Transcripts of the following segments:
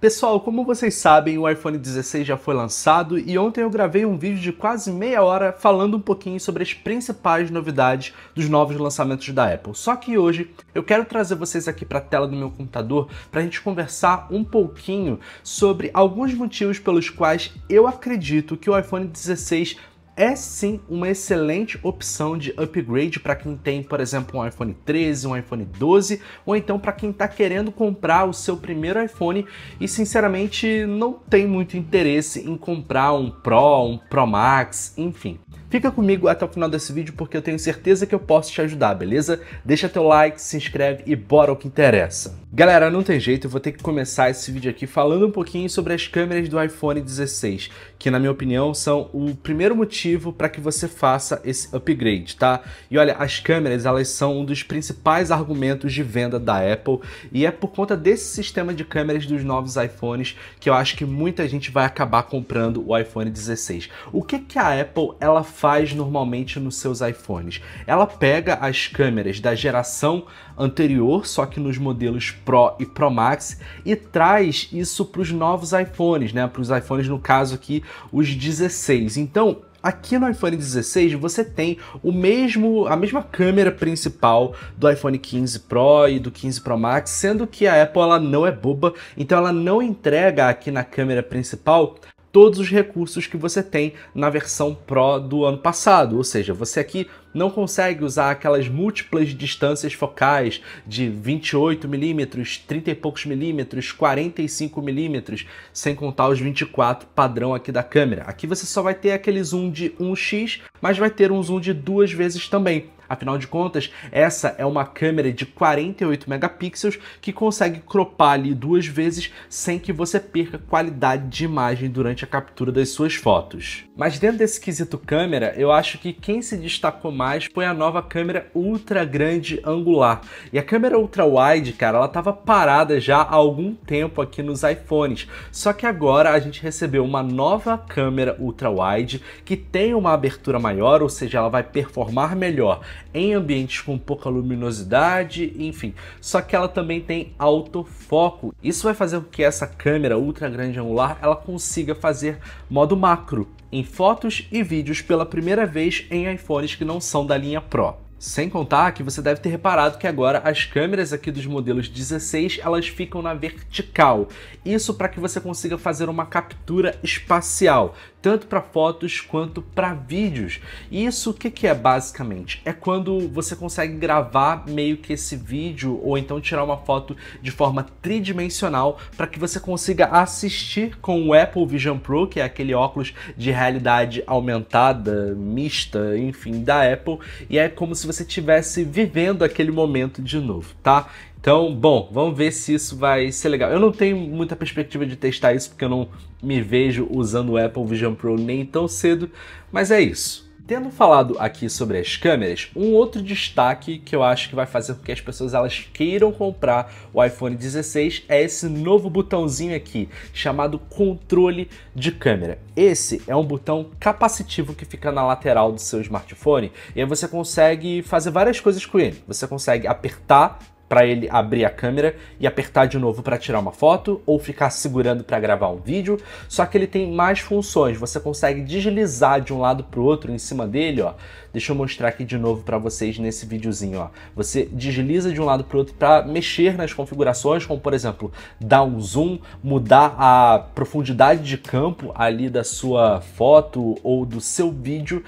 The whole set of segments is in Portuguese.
Pessoal, como vocês sabem, o iPhone 16 já foi lançado e ontem eu gravei um vídeo de quase meia hora falando um pouquinho sobre as principais novidades dos novos lançamentos da Apple. Só que hoje eu quero trazer vocês aqui para a tela do meu computador para a gente conversar um pouquinho sobre alguns motivos pelos quais eu acredito que o iPhone 16 é sim uma excelente opção de upgrade para quem tem, por exemplo, um iPhone 13, um iPhone 12, ou então para quem está querendo comprar o seu primeiro iPhone e sinceramente não tem muito interesse em comprar um Pro, um Pro Max, enfim. Fica comigo até o final desse vídeo porque eu tenho certeza que eu posso te ajudar, beleza? Deixa teu like, se inscreve e bora ao que interessa. Galera, não tem jeito, eu vou ter que começar esse vídeo aqui falando um pouquinho sobre as câmeras do iPhone 16, que na minha opinião são o primeiro motivo motivo para que você faça esse upgrade, tá? E olha, as câmeras elas são um dos principais argumentos de venda da Apple e é por conta desse sistema de câmeras dos novos iPhones que eu acho que muita gente vai acabar comprando o iPhone 16. O que que a Apple ela faz normalmente nos seus iPhones? Ela pega as câmeras da geração anterior, só que nos modelos Pro e Pro Max e traz isso para os novos iPhones, né? Para os iPhones no caso aqui os 16. Então Aqui no iPhone 16 você tem o mesmo a mesma câmera principal do iPhone 15 Pro e do 15 Pro Max, sendo que a Apple ela não é boba, então ela não entrega aqui na câmera principal todos os recursos que você tem na versão Pro do ano passado, ou seja, você aqui não consegue usar aquelas múltiplas distâncias focais de 28 milímetros, 30 e poucos milímetros, 45 milímetros, sem contar os 24 padrão aqui da câmera. Aqui você só vai ter aquele zoom de 1x, mas vai ter um zoom de duas vezes também. Afinal de contas, essa é uma câmera de 48 megapixels que consegue cropar ali duas vezes sem que você perca qualidade de imagem durante a captura das suas fotos. Mas dentro desse quesito câmera, eu acho que quem se destacou mais foi a nova câmera ultra grande angular. E a câmera ultra wide, cara, ela tava parada já há algum tempo aqui nos iPhones. Só que agora a gente recebeu uma nova câmera ultra wide que tem uma abertura maior, ou seja, ela vai performar melhor em ambientes com pouca luminosidade, enfim. Só que ela também tem autofoco. Isso vai fazer com que essa câmera ultra grande angular ela consiga fazer modo macro em fotos e vídeos pela primeira vez em iPhones que não são da linha Pro. Sem contar que você deve ter reparado que agora as câmeras aqui dos modelos 16 elas ficam na vertical. Isso para que você consiga fazer uma captura espacial, tanto para fotos quanto para vídeos. E isso o que, que é basicamente? É quando você consegue gravar meio que esse vídeo ou então tirar uma foto de forma tridimensional para que você consiga assistir com o Apple Vision Pro, que é aquele óculos de realidade aumentada, mista, enfim, da Apple. E é como se você estivesse vivendo aquele momento de novo, tá? Então, bom, vamos ver se isso vai ser legal. Eu não tenho muita perspectiva de testar isso, porque eu não me vejo usando o Apple Vision Pro nem tão cedo, mas é isso. Tendo falado aqui sobre as câmeras, um outro destaque que eu acho que vai fazer com que as pessoas elas queiram comprar o iPhone 16 é esse novo botãozinho aqui, chamado controle de câmera. Esse é um botão capacitivo que fica na lateral do seu smartphone e aí você consegue fazer várias coisas com ele. Você consegue apertar para ele abrir a câmera e apertar de novo para tirar uma foto ou ficar segurando para gravar um vídeo. Só que ele tem mais funções, você consegue deslizar de um lado para o outro em cima dele, ó. Deixa eu mostrar aqui de novo para vocês nesse videozinho, ó. Você desliza de um lado para o outro para mexer nas configurações, como por exemplo, dar um zoom, mudar a profundidade de campo ali da sua foto ou do seu vídeo.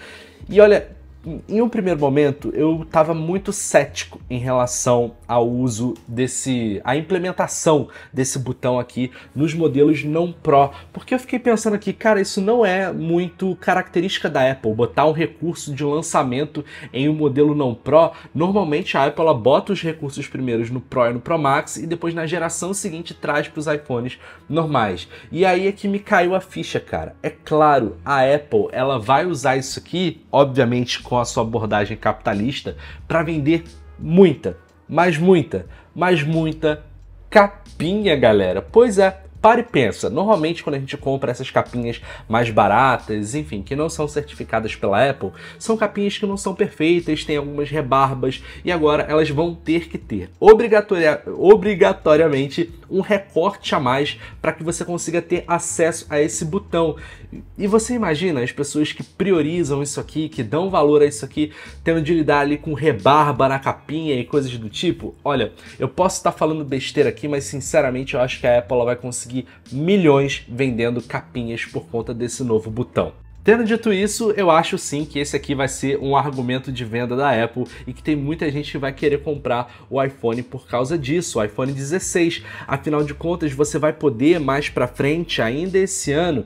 E olha, em um primeiro momento, eu estava muito cético em relação ao uso desse, a implementação desse botão aqui nos modelos não Pro, porque eu fiquei pensando aqui, cara, isso não é muito característica da Apple, botar um recurso de lançamento em um modelo não Pro. Normalmente a Apple bota os recursos primeiros no Pro e no Pro Max e depois na geração seguinte traz para os iPhones normais. E aí é que me caiu a ficha, cara. É claro, a Apple ela vai usar isso aqui, obviamente com a sua abordagem capitalista para vender muita, mas muita, mas muita capinha, galera. Pois é, para e pensa. Normalmente, quando a gente compra essas capinhas mais baratas, enfim, que não são certificadas pela Apple, são capinhas que não são perfeitas, têm algumas rebarbas e agora elas vão ter que ter obrigatoriamente um recorte a mais para que você consiga ter acesso a esse botão. E você imagina as pessoas que priorizam isso aqui, que dão valor a isso aqui, tendo de lidar ali com rebarba na capinha e coisas do tipo? Olha, eu posso estar falando besteira aqui, mas sinceramente eu acho que a Apple vai conseguir milhões vendendo capinhas por conta desse novo botão. Tendo dito isso, eu acho sim que esse aqui vai ser um argumento de venda da Apple e que tem muita gente que vai querer comprar o iPhone por causa disso, o iPhone 16. Afinal de contas, você vai poder mais para frente ainda esse ano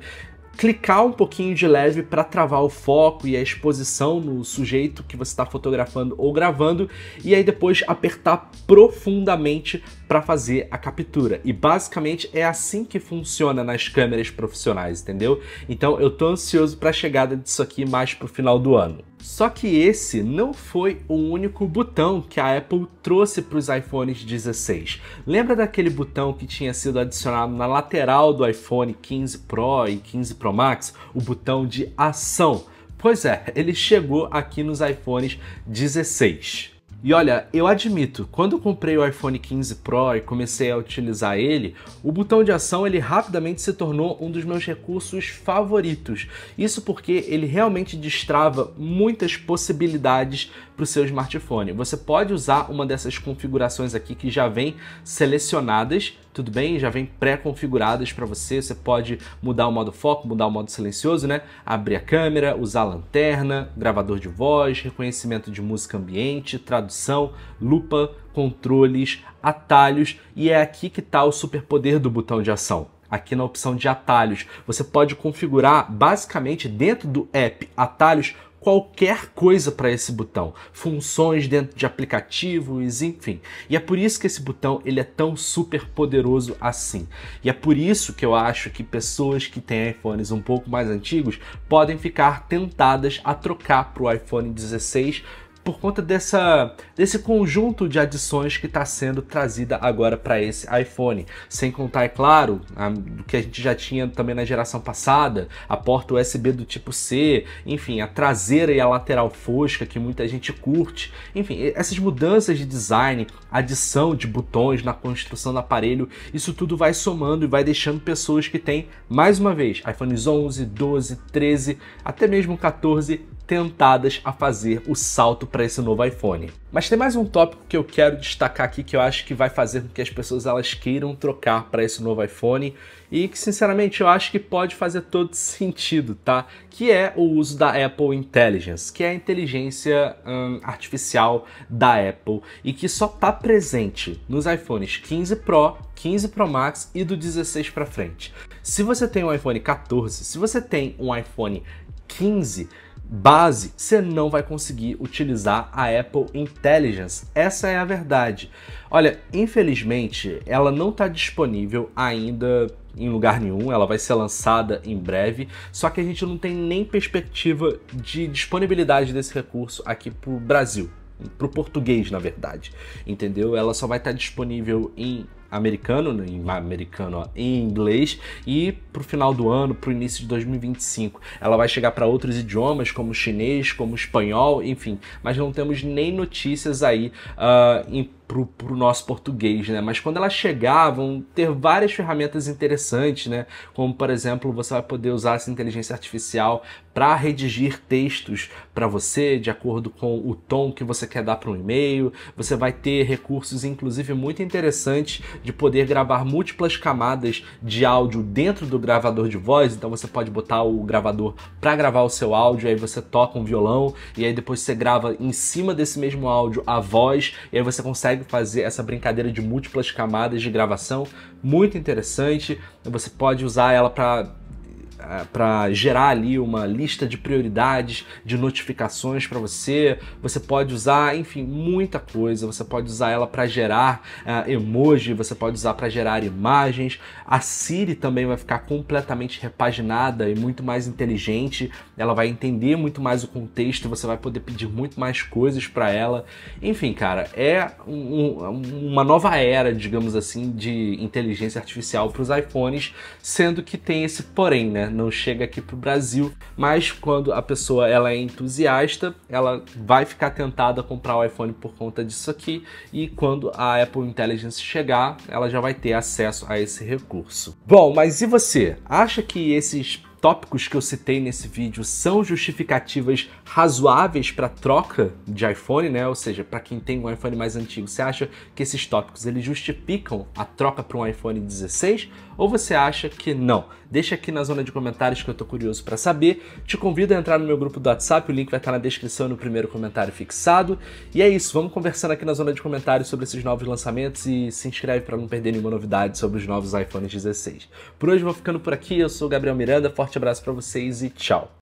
clicar um pouquinho de leve para travar o foco e a exposição no sujeito que você está fotografando ou gravando, e aí depois apertar profundamente para fazer a captura. E basicamente é assim que funciona nas câmeras profissionais, entendeu? Então eu tô ansioso para a chegada disso aqui mais pro final do ano. Só que esse não foi o único botão que a Apple trouxe para os iPhones 16. Lembra daquele botão que tinha sido adicionado na lateral do iPhone 15 Pro e 15 Pro Max, o botão de ação? Pois é, ele chegou aqui nos iPhones 16. E olha, eu admito, quando eu comprei o iPhone 15 Pro e comecei a utilizar ele, o botão de ação ele rapidamente se tornou um dos meus recursos favoritos. Isso porque ele realmente destrava muitas possibilidades para o seu smartphone. Você pode usar uma dessas configurações aqui que já vem selecionadas tudo bem, já vem pré-configuradas para você. Você pode mudar o modo foco, mudar o modo silencioso, né? Abrir a câmera, usar a lanterna, gravador de voz, reconhecimento de música ambiente, tradução, lupa, controles, atalhos e é aqui que está o superpoder do botão de ação aqui na opção de atalhos. Você pode configurar basicamente dentro do app atalhos qualquer coisa para esse botão, funções dentro de aplicativos, enfim. E é por isso que esse botão ele é tão super poderoso assim. E é por isso que eu acho que pessoas que têm iPhones um pouco mais antigos podem ficar tentadas a trocar para o iPhone 16 por conta dessa, desse conjunto de adições que está sendo trazida agora para esse iPhone. Sem contar, é claro, o que a gente já tinha também na geração passada, a porta USB do tipo C, enfim, a traseira e a lateral fosca que muita gente curte. Enfim, essas mudanças de design, adição de botões na construção do aparelho, isso tudo vai somando e vai deixando pessoas que têm, mais uma vez, iPhones 11, 12, 13, até mesmo 14 tentadas a fazer o salto para esse novo iPhone. Mas tem mais um tópico que eu quero destacar aqui que eu acho que vai fazer com que as pessoas elas queiram trocar para esse novo iPhone e que sinceramente eu acho que pode fazer todo sentido, tá? Que é o uso da Apple Intelligence, que é a inteligência hum, artificial da Apple e que só tá presente nos iPhones 15 Pro, 15 Pro Max e do 16 para frente. Se você tem um iPhone 14, se você tem um iPhone 15, base, você não vai conseguir utilizar a Apple Intelligence. Essa é a verdade. Olha, infelizmente, ela não está disponível ainda em lugar nenhum, ela vai ser lançada em breve, só que a gente não tem nem perspectiva de disponibilidade desse recurso aqui para o Brasil, para o português, na verdade, entendeu? Ela só vai estar tá disponível em americano, né, em americano, ó, em inglês, e para o final do ano, para o início de 2025. Ela vai chegar para outros idiomas, como chinês, como espanhol, enfim, mas não temos nem notícias aí uh, em pro, pro nosso português, né? Mas quando elas chegavam, ter várias ferramentas interessantes, né? Como, por exemplo, você vai poder usar essa inteligência artificial para redigir textos para você, de acordo com o tom que você quer dar para um e-mail. Você vai ter recursos, inclusive, muito interessantes de poder gravar múltiplas camadas de áudio dentro do gravador de voz. Então, você pode botar o gravador para gravar o seu áudio, aí você toca um violão, e aí depois você grava em cima desse mesmo áudio a voz, e aí você consegue consegue fazer essa brincadeira de múltiplas camadas de gravação, muito interessante. Você pode usar ela para eh, para gerar ali uma lista de prioridades, de notificações para você. Você pode usar, enfim, muita coisa. Você pode usar ela para gerar uh, emoji, você pode usar para gerar imagens. A Siri também vai ficar completamente repaginada e muito mais inteligente. Ela vai entender muito mais o contexto. Você vai poder pedir muito mais coisas para ela. Enfim, cara, é um, uma nova era, digamos assim, de inteligência artificial para os iPhones, sendo que tem esse porém, né? não chega aqui para o Brasil, mas quando a pessoa ela é entusiasta, ela vai ficar tentada a comprar o iPhone por conta disso aqui, e quando a Apple Intelligence chegar, ela já vai ter acesso a esse recurso. Bom, mas e você? Acha que esses tópicos que eu citei nesse vídeo são justificativas razoáveis para troca de iPhone, né? Ou seja, para quem tem um iPhone mais antigo, você acha que esses tópicos eles justificam a troca para um iPhone 16 ou você acha que não? Deixa aqui na zona de comentários que eu tô curioso para saber. Te convido a entrar no meu grupo do WhatsApp, o link vai estar tá na descrição no primeiro comentário fixado. E é isso, vamos conversando aqui na zona de comentários sobre esses novos lançamentos e se inscreve para não perder nenhuma novidade sobre os novos iPhones 16. Por hoje eu vou ficando por aqui, eu sou o Gabriel Miranda, forte forte abraço para vocês e tchau.